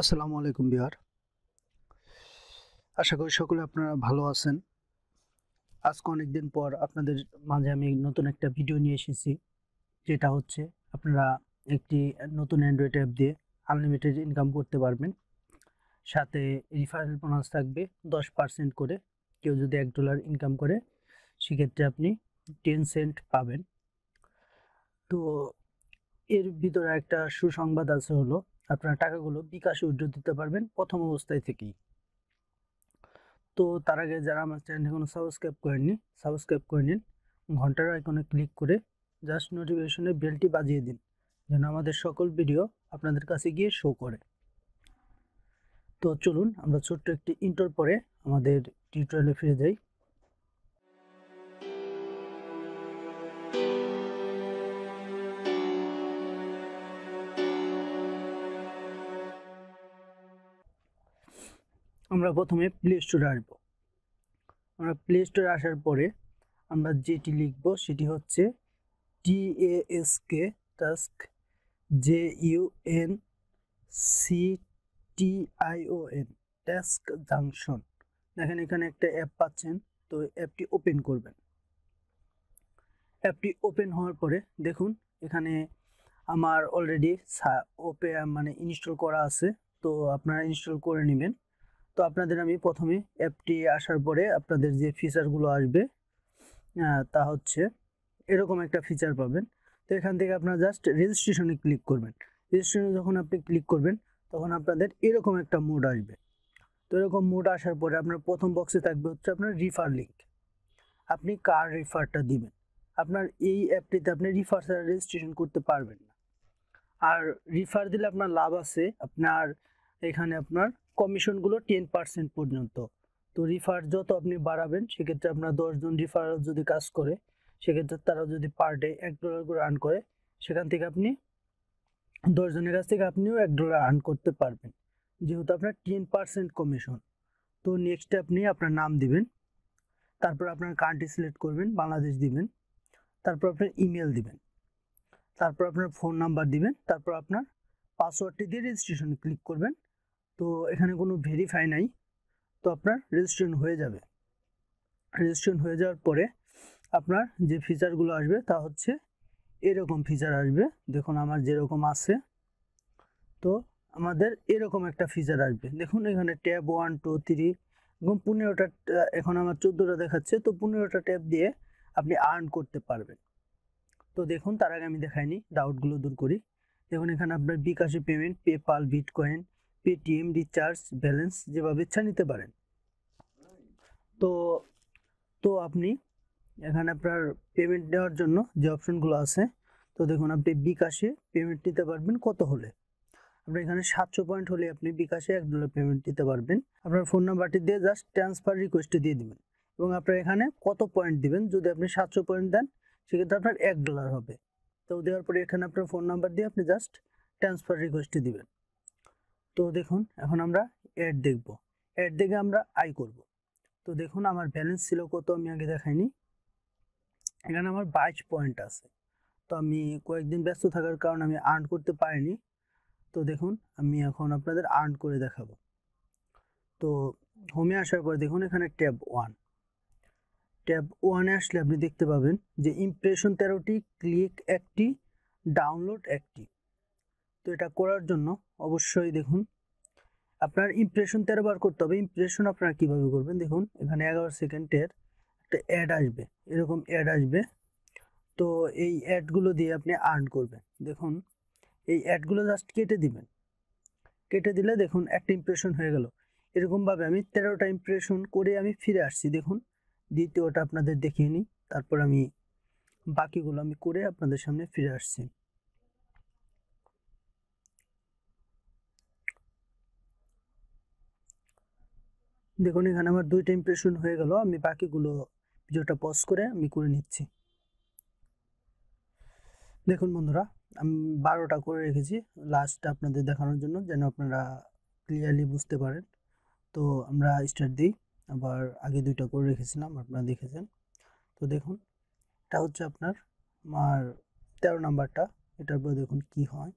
আসসালামু আলাইকুম বিহার আশা করি সকলে আপনারা ভালো আছেন আজকে অনেকদিন পর আপনাদের মাঝে আমি নতুন একটা ভিডিও নিয়ে এসেছি যেটা হচ্ছে আপনারা একটি নতুন অ্যান্ড্রয়েড অ্যাপ দিয়ে আনলিমিটেড ইনকাম করতে পারবেন সাথে রিফারেল বোনাস থাকবে দশ পারসেন্ট করে কেউ যদি এক ডলার ইনকাম করে সেক্ষেত্রে আপনি টেন সেন্ট পাবেন তো এর ভিতরে একটা সুসংবাদ আছে হলো আপনারা টাকাগুলো বিকাশে উইড্রো দিতে পারবেন প্রথম অবস্থায় থেকেই তো তার আগে যারা আমার চ্যানেল এখনও সাবস্ক্রাইব করেননি সাবস্ক্রাইব করে নিন ঘন্টার আইকনে ক্লিক করে জাস্ট নোটিফিকেশনের বেলটি বাজিয়ে দিন যেন আমাদের সকল ভিডিও আপনাদের কাছে গিয়ে শো করে তো চলুন আমরা ছোট্ট একটি ইন্টার পরে আমাদের টিউটোরিয়ালে ফিরে যাই আমরা প্রথমে প্লে স্টোরে আসব আমরা প্লে স্টোরে আসার পরে আমরা যেটি লিখব সেটি হচ্ছে T S K task J U N C T N task junction দেখেন এখানে একটা অ্যাপ পাচ্ছেন তো অ্যাপটি ওপেন করবেন অ্যাপটি ওপেন হওয়ার পরে দেখুন এখানে আমার অলরেডি ওপে মানে ইনস্টল করা আছে তো আপনারা ইনস্টল করে নেবেন তো আপনাদের আমি প্রথমে অ্যাপটি আসার পরে আপনাদের যে ফিচারগুলো আসবে তা হচ্ছে এরকম একটা ফিচার পাবেন তো এখান থেকে আপনারা জাস্ট রেজিস্ট্রেশনে ক্লিক করবেন রেজিস্ট্রেশনে যখন আপনি ক্লিক করবেন তখন আপনাদের এরকম একটা মোড আসবে তো এরকম মোড আসার পরে আপনার প্রথম বক্সে থাকবে হচ্ছে আপনার রিফার লিঙ্ক আপনি কার রিফারটা দিবেন আপনার এই অ্যাপটিতে আপনি রিফার ছাড়া রেজিস্ট্রেশন করতে পারবেন না আর রিফার দিলে আপনার লাভ আছে আপনার এখানে আপনার কমিশনগুলো টেন পার্সেন্ট পর্যন্ত তো রিফার যত আপনি বাড়াবেন সেক্ষেত্রে আপনার দশজন রিফার যদি কাজ করে সেক্ষেত্রে তারা যদি পার ডে এক ডলার করে আর্ন করে সেখান থেকে আপনি দশজনের কাছ থেকে আপনিও এক ডলার আর্ন করতে পারবেন যেহেতু আপনার টেন পার্সেন্ট কমিশন তো নেক্সটে আপনি আপনার নাম দিবেন তারপর আপনার কান্ট্রি সিলেক্ট করবেন বাংলাদেশ দিবেন তারপর আপনার ইমেল দিবেন তারপর আপনার ফোন নাম্বার দিবেন তারপর আপনার পাসওয়ার্ডটি দিয়ে রেজিস্ট্রেশন ক্লিক করবেন তো এখানে কোনো ভেরিফাই নাই তো আপনার রেজিস্ট্রেশন হয়ে যাবে রেজিস্ট্রেশন হয়ে যাওয়ার পরে আপনার যে ফিচারগুলো আসবে তা হচ্ছে এরকম ফিচার আসবে দেখুন আমার যেরকম আছে তো আমাদের এরকম একটা ফিচার আসবে দেখুন এখানে ট্যাব ওয়ান টু থ্রি এবং পনেরোটা এখন আমার চোদ্দোটা দেখাচ্ছে তো পনেরোটা ট্যাব দিয়ে আপনি আর্ন করতে পারবেন তো দেখুন তার আগে আমি দেখাইনি ডাউটগুলো দূর করি দেখুন এখানে আপনার বিকাশে payment PayPal bitcoin Paytm recharge balance যেভাবে ইচ্ছা নিতে পারেন তো তো আপনি এখানে আপনার পেমেন্ট নেওয়ার জন্য যে অপশনগুলো আছে তো দেখুন আপনি বিকাশে পেমেন্ট নিতে পারবেন কত হলে আপনার এখানে সাতশো পয়েন্ট হলে আপনি বিকাশে এক ডলার পেমেন্ট দিতে পারবেন আপনার ফোন নাম্বারটি দিয়ে জাস্ট ট্রান্সফার রিকোয়েস্টে দিয়ে দেবেন এবং আপনার এখানে কত পয়েন্ট দিবেন যদি আপনি সাতশো পয়েন্ট দেন সেক্ষেত্রে আপনার এক ডলার হবে তো দেওয়ার পরে এখানে আপনার ফোন নাম্বার দিয়ে আপনি জাস্ট ট্রান্সফার রিকোয়েস্টে দিবেন তো দেখুন এখন আমরা অ্যাড দেখব অ্যাড দেখে আমরা আই করব তো দেখুন আমার ব্যালেন্স ছিল কত আমি আগে দেখাইনি এখানে আমার বাইশ পয়েন্ট আছে তো আমি কয়েকদিন ব্যস্ত থাকার কারণে আমি আর্ন করতে পারিনি তো দেখুন আমি এখন আপনাদের আর্ন করে দেখাবো তো হোমে আসার পর দেখুন এখানে ট্যাব ওয়ান ট্যাব ওয়ানে আসলে আপনি দেখতে পাবেন যে ইমপ্রেশন তেরোটি ক্লিক একটি ডাউনলোড একটি তো এটা করার জন্য অবশ্যই দেখুন আপনার ইমপ্রেশন তেরো বার করতে হবে ইমপ্রেশন আপনারা কীভাবে করবেন দেখুন এখানে এগারো সেকেন্ডের একটা অ্যাড আসবে এরকম অ্যাড আসবে তো এই অ্যাডগুলো দিয়ে আপনি আর্ন করবেন দেখুন এই অ্যাডগুলো জাস্ট কেটে দিবেন কেটে দিলে দেখুন একটা ইমপ্রেশন হয়ে গেল এরকমভাবে আমি তেরোটা ইমপ্রেশন করে আমি ফিরে আসছি দেখুন দ্বিতীয়টা আপনাদের দেখিয়ে নিই তারপর আমি বাকিগুলো আমি করে আপনাদের সামনে ফিরে আসছি দেখুন এখানে আমার দুইটা ইমপ্রেশন হয়ে গেল আমি বাকিগুলো ভিডিওটা পজ করে আমি করে নিচ্ছি দেখুন বন্ধুরা আমি বারোটা করে রেখেছি লাস্ট আপনাদের দেখানোর জন্য যেন আপনারা ক্লিয়ারলি বুঝতে পারেন তো আমরা স্টার্ট দিই আবার আগে দুইটা করে রেখেছিলাম আপনারা দেখেছেন তো দেখুন এটা হচ্ছে আপনার আমার তেরো নাম্বারটা এটার পর দেখুন কি হয়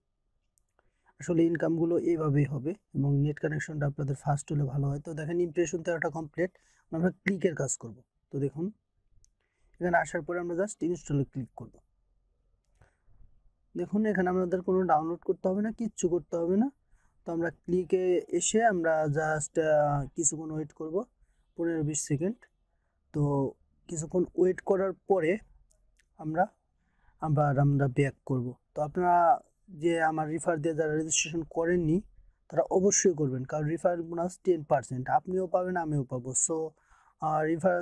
আসলে ইনকামগুলো এইভাবেই হবে এবং নেট কানেকশনটা আপনাদের ফার্স্ট হলে ভালো হয় তো দেখেন ইমপ্রেশন একটা কমপ্লিট আমরা ক্লিকের কাজ করব তো দেখুন এখানে আসার পরে আমরা জাস্ট ইনস্টলে ক্লিক করব দেখুন এখানে আমাদের কোনো ডাউনলোড করতে হবে না কিচ্ছু করতে হবে না তো আমরা ক্লিকে এসে আমরা জাস্ট কিছুক্ষণ ওয়েট করব পনেরো বিশ সেকেন্ড তো কিছুক্ষণ ওয়েট করার পরে আমরা আবার আমরা ব্যাক করব তো আপনারা যে আমার রিফার দিয়ে যারা রেজিস্ট্রেশন করেননি তারা অবশ্যই করবেন কারণ রিফার বোনাস টেন পার্সেন্ট আপনিও পাবেন আমিও পাবো সো রিফার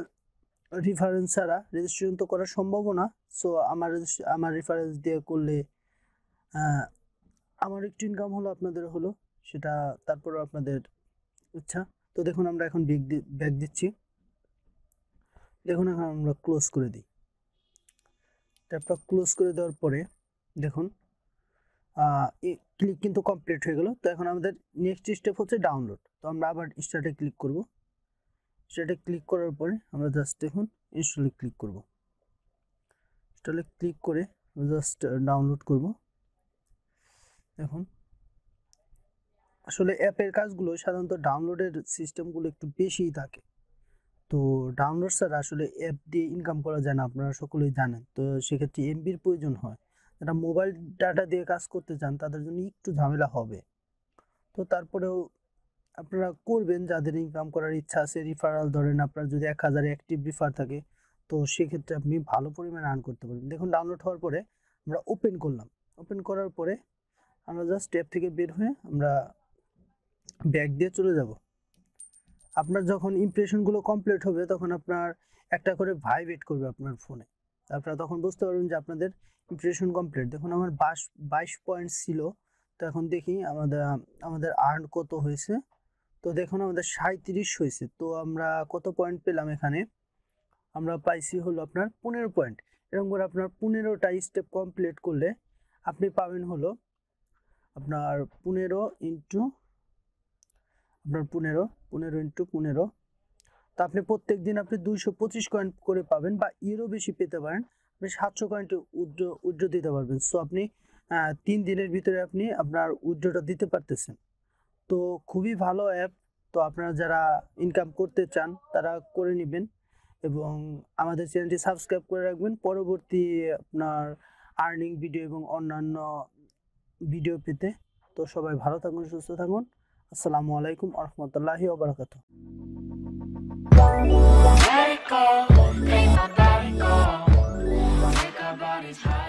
রেফারেন্স ছাড়া রেজিস্ট্রেশন তো করা সম্ভবও না সো আমার আমার রেফারেন্স দিয়ে করলে আমার একটু ইনকাম হলো আপনাদের হলো সেটা তারপরে আপনাদের ইচ্ছা তো দেখুন আমরা এখন দি ব্যাগ দিচ্ছি দেখুন এখন আমরা ক্লোজ করে দিই তারপর ক্লোজ করে দেওয়ার পরে দেখুন ক্লিক কিন্তু কমপ্লিট হয়ে গেল তো এখন আমাদের নেক্সট স্টেপ হচ্ছে ডাউনলোড তো আমরা আবার স্টার্টে ক্লিক করব স্টার্টে ক্লিক করার পরে আমরা জাস্ট এখন ইনস্টলে ক্লিক করব ইনস্টলে ক্লিক করে জাস্ট ডাউনলোড করব এখন আসলে অ্যাপের কাজগুলো সাধারণত ডাউনলোডের সিস্টেমগুলো একটু বেশিই থাকে তো ডাউনলোড ছাড়া আসলে অ্যাপ দিয়ে ইনকাম করা যায় না আপনারা সকলেই জানেন তো সেক্ষেত্রে এমবির প্রয়োজন হয় যারা মোবাইল ডাটা দিয়ে কাজ করতে চান তাদের জন্য একটু ঝামেলা হবে তো তারপরেও আপনারা করবেন যাদের ইনকাম করার ইচ্ছা আছে রিফারাল ধরেন আপনার যদি এক হাজার অ্যাক্টিভ রিফার থাকে তো সেক্ষেত্রে আপনি ভালো পরিমাণে আর্ন করতে পারবেন দেখুন ডাউনলোড হওয়ার পরে আমরা ওপেন করলাম ওপেন করার পরে আমরা জাস্ট স্টেপ থেকে বের হয়ে আমরা ব্যাগ দিয়ে চলে যাব আপনার যখন ইমপ্রেশনগুলো কমপ্লিট হবে তখন আপনার একটা করে ভাইব্রেট করবে আপনার ফোনে আপনারা তখন বুঝতে পারবেন যে আপনাদের প্রিপারেশন কমপ্লিট দেখুন আমার বাইশ বাইশ পয়েন্ট ছিল তো এখন দেখি আমাদের আমাদের আর্ন কত হয়েছে তো দেখুন আমাদের সাঁত্রিশ হয়েছে তো আমরা কত পয়েন্ট পেলাম এখানে আমরা পাইছি হলো আপনার পনেরো পয়েন্ট এরকম করে আপনার পনেরোটা স্টেপ কমপ্লিট করলে আপনি পাবেন হলো আপনার পনেরো ইন্টু আপনার পনেরো পনেরো ইন্টু পনেরো তো আপনি প্রত্যেক দিন আপনি দুইশো পঁচিশ কয়েন করে পাবেন বা ইউরো বেশি পেতে পারেন আপনি সাতশো কয়েনটি উইড্রো উইড্রো দিতে পারবেন সো আপনি তিন দিনের ভিতরে আপনি আপনার উইড্রোটা দিতে পারতেছেন তো খুবই ভালো অ্যাপ তো আপনারা যারা ইনকাম করতে চান তারা করে নেবেন এবং আমাদের চ্যানেলটি সাবস্ক্রাইব করে রাখবেন পরবর্তী আপনার আর্নিং ভিডিও এবং অন্যান্য ভিডিও পেতে তো সবাই ভালো থাকুন সুস্থ থাকুন আসসালামু আলাইকুম আরহামতুল্লাহি ওবরাকাতু Let it go, my body go. Take our bodies high.